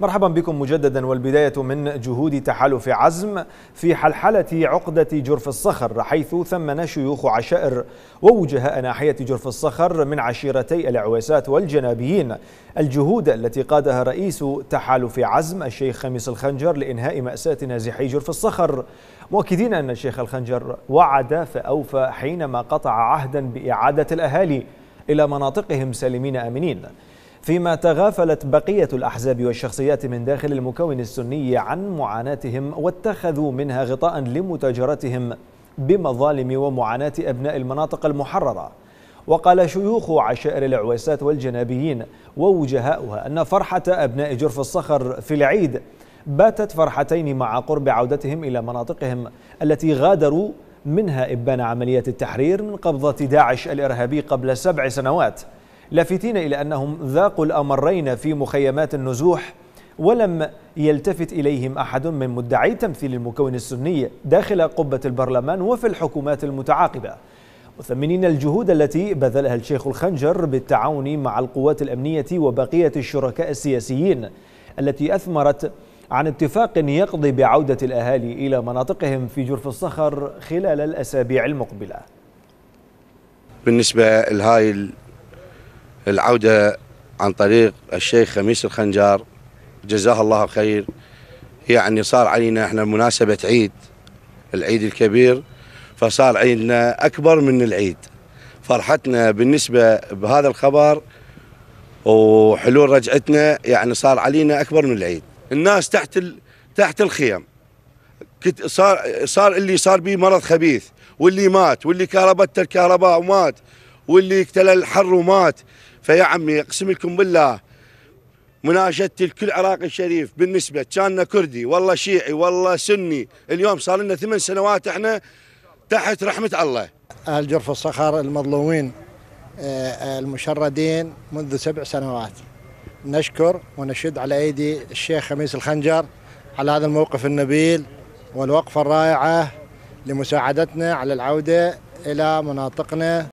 مرحبا بكم مجددا والبداية من جهود تحالف عزم في حلحلة عقدة جرف الصخر حيث ثمن شيوخ عشائر ووجهاء ناحية جرف الصخر من عشيرتي العويسات والجنابيين الجهود التي قادها رئيس تحالف عزم الشيخ خميس الخنجر لإنهاء مأساة نازحي جرف الصخر مؤكدين أن الشيخ الخنجر وعد فأوفى حينما قطع عهدا بإعادة الأهالي إلى مناطقهم سالمين آمنين فيما تغافلت بقية الأحزاب والشخصيات من داخل المكون السني عن معاناتهم واتخذوا منها غطاء لمتاجرتهم بمظالم ومعاناة أبناء المناطق المحررة وقال شيوخ عشائر العويسات والجنابيين ووجهاؤها أن فرحة أبناء جرف الصخر في العيد باتت فرحتين مع قرب عودتهم إلى مناطقهم التي غادروا منها إبان عمليات التحرير من قبضة داعش الإرهابي قبل سبع سنوات لافتين إلى أنهم ذاقوا الأمرين في مخيمات النزوح ولم يلتفت إليهم أحد من مدعي تمثيل المكون السني داخل قبة البرلمان وفي الحكومات المتعاقبة مثمنين الجهود التي بذلها الشيخ الخنجر بالتعاون مع القوات الأمنية وبقية الشركاء السياسيين التي أثمرت عن اتفاق يقضي بعودة الأهالي إلى مناطقهم في جرف الصخر خلال الأسابيع المقبلة بالنسبة لهاي العودة عن طريق الشيخ خميس الخنجار جزاه الله خير يعني صار علينا احنا مناسبة عيد العيد الكبير فصار عيدنا أكبر من العيد فرحتنا بالنسبة بهذا الخبر وحلول رجعتنا يعني صار علينا أكبر من العيد الناس تحت ال... تحت الخيم صار صار اللي صار به مرض خبيث واللي مات واللي كهربته الكهرباء ومات واللي اقتل الحر ومات فيا عمي اقسم لكم بالله مناشدتي لكل عراقي شريف بالنسبه كاننا كردي والله شيعي والله سني اليوم صار لنا ثمان سنوات احنا تحت رحمه الله اهل جرف الصخر المظلومين آه، آه، المشردين منذ سبع سنوات نشكر ونشد على ايدي الشيخ خميس الخنجر على هذا الموقف النبيل والوقفه الرائعه لمساعدتنا على العوده الى مناطقنا